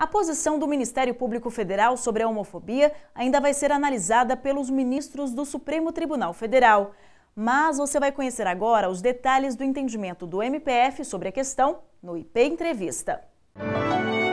A posição do Ministério Público Federal sobre a homofobia ainda vai ser analisada pelos ministros do Supremo Tribunal Federal. Mas você vai conhecer agora os detalhes do entendimento do MPF sobre a questão no IP Entrevista. Música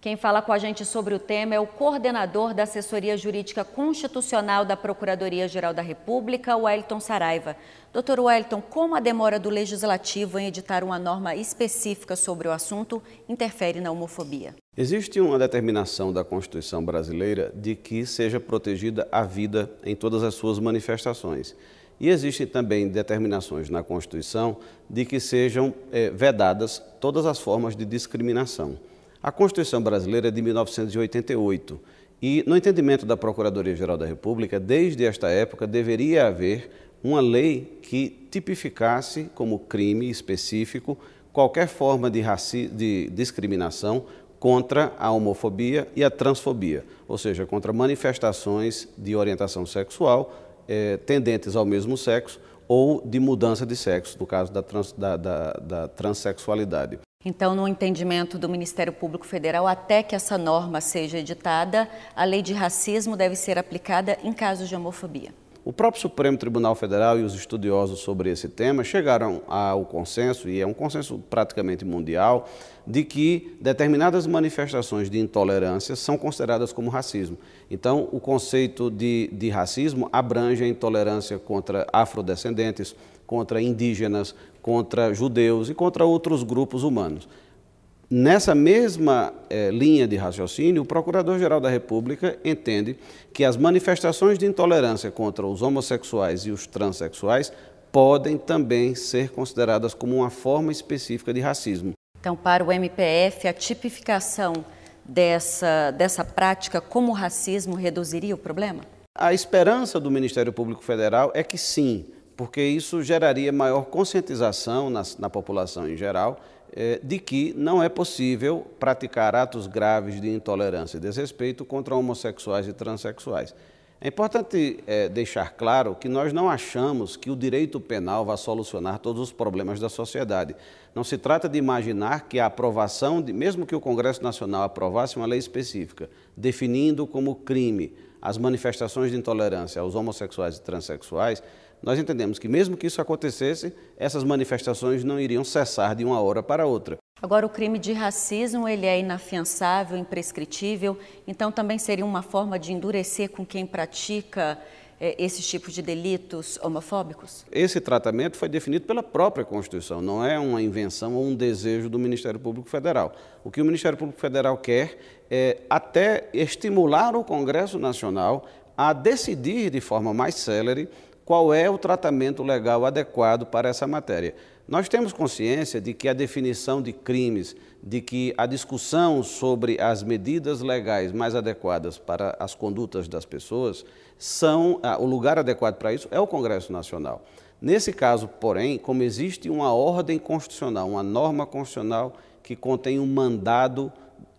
Quem fala com a gente sobre o tema é o coordenador da Assessoria Jurídica Constitucional da Procuradoria-Geral da República, Wellington Saraiva. Doutor Wellington, como a demora do Legislativo em editar uma norma específica sobre o assunto interfere na homofobia? Existe uma determinação da Constituição brasileira de que seja protegida a vida em todas as suas manifestações. E existem também determinações na Constituição de que sejam é, vedadas todas as formas de discriminação. A Constituição brasileira é de 1988 e, no entendimento da Procuradoria-Geral da República, desde esta época deveria haver uma lei que tipificasse como crime específico qualquer forma de, raci de discriminação contra a homofobia e a transfobia, ou seja, contra manifestações de orientação sexual eh, tendentes ao mesmo sexo ou de mudança de sexo, no caso da, trans, da, da, da transexualidade. Então, no entendimento do Ministério Público Federal, até que essa norma seja editada, a lei de racismo deve ser aplicada em casos de homofobia. O próprio Supremo Tribunal Federal e os estudiosos sobre esse tema chegaram ao consenso, e é um consenso praticamente mundial, de que determinadas manifestações de intolerância são consideradas como racismo. Então, o conceito de, de racismo abrange a intolerância contra afrodescendentes, contra indígenas, contra judeus e contra outros grupos humanos. Nessa mesma eh, linha de raciocínio, o Procurador-Geral da República entende que as manifestações de intolerância contra os homossexuais e os transexuais podem também ser consideradas como uma forma específica de racismo. Então, para o MPF, a tipificação dessa, dessa prática como racismo reduziria o problema? A esperança do Ministério Público Federal é que sim, porque isso geraria maior conscientização na, na população em geral é, de que não é possível praticar atos graves de intolerância e desrespeito contra homossexuais e transexuais. É importante é, deixar claro que nós não achamos que o direito penal vá solucionar todos os problemas da sociedade. Não se trata de imaginar que a aprovação, de, mesmo que o Congresso Nacional aprovasse uma lei específica definindo como crime as manifestações de intolerância aos homossexuais e transexuais, nós entendemos que, mesmo que isso acontecesse, essas manifestações não iriam cessar de uma hora para outra. Agora, o crime de racismo ele é inafiançável, imprescritível, então também seria uma forma de endurecer com quem pratica é, esses tipos de delitos homofóbicos? Esse tratamento foi definido pela própria Constituição, não é uma invenção ou um desejo do Ministério Público Federal. O que o Ministério Público Federal quer é até estimular o Congresso Nacional a decidir de forma mais célere qual é o tratamento legal adequado para essa matéria. Nós temos consciência de que a definição de crimes, de que a discussão sobre as medidas legais mais adequadas para as condutas das pessoas são ah, o lugar adequado para isso é o Congresso Nacional. Nesse caso, porém, como existe uma ordem constitucional, uma norma constitucional que contém um mandado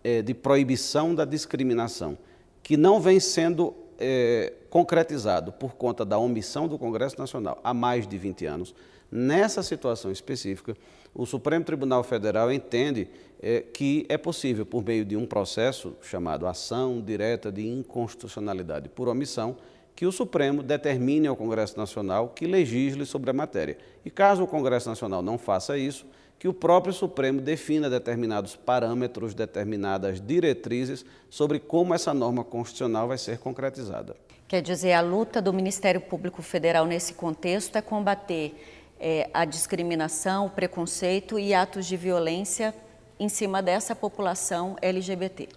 eh, de proibição da discriminação, que não vem sendo é, concretizado por conta da omissão do Congresso Nacional há mais de 20 anos, nessa situação específica, o Supremo Tribunal Federal entende é, que é possível, por meio de um processo chamado ação direta de inconstitucionalidade por omissão, que o Supremo determine ao Congresso Nacional que legisle sobre a matéria. E caso o Congresso Nacional não faça isso, que o próprio Supremo defina determinados parâmetros, determinadas diretrizes sobre como essa norma constitucional vai ser concretizada. Quer dizer, a luta do Ministério Público Federal nesse contexto é combater é, a discriminação, o preconceito e atos de violência em cima dessa população LGBT.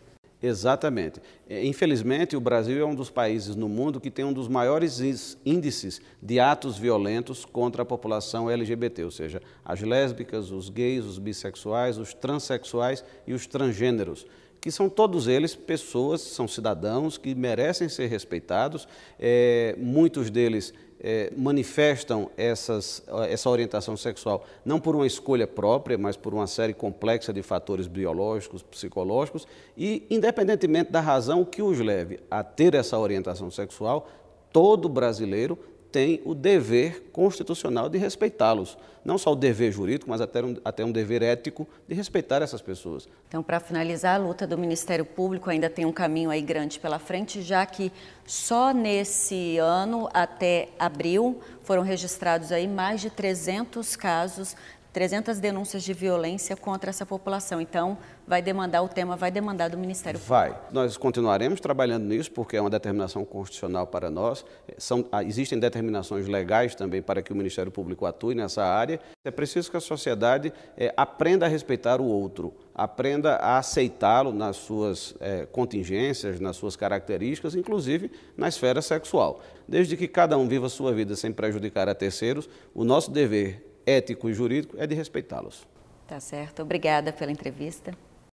Exatamente. É, infelizmente, o Brasil é um dos países no mundo que tem um dos maiores índices de atos violentos contra a população LGBT, ou seja, as lésbicas, os gays, os bissexuais, os transexuais e os transgêneros que são todos eles pessoas, são cidadãos que merecem ser respeitados. É, muitos deles é, manifestam essas, essa orientação sexual não por uma escolha própria, mas por uma série complexa de fatores biológicos, psicológicos, e independentemente da razão que os leve a ter essa orientação sexual, todo brasileiro tem o dever constitucional de respeitá-los. Não só o dever jurídico, mas até um, até um dever ético de respeitar essas pessoas. Então, para finalizar, a luta do Ministério Público ainda tem um caminho aí grande pela frente, já que só nesse ano, até abril, foram registrados aí mais de 300 casos 300 denúncias de violência contra essa população. Então, vai demandar o tema, vai demandar do Ministério vai. Público. Vai. Nós continuaremos trabalhando nisso, porque é uma determinação constitucional para nós. São, ah, existem determinações legais também para que o Ministério Público atue nessa área. É preciso que a sociedade é, aprenda a respeitar o outro, aprenda a aceitá-lo nas suas é, contingências, nas suas características, inclusive na esfera sexual. Desde que cada um viva sua vida sem prejudicar a terceiros, o nosso dever ético e jurídico é de respeitá-los. Tá certo. Obrigada pela entrevista.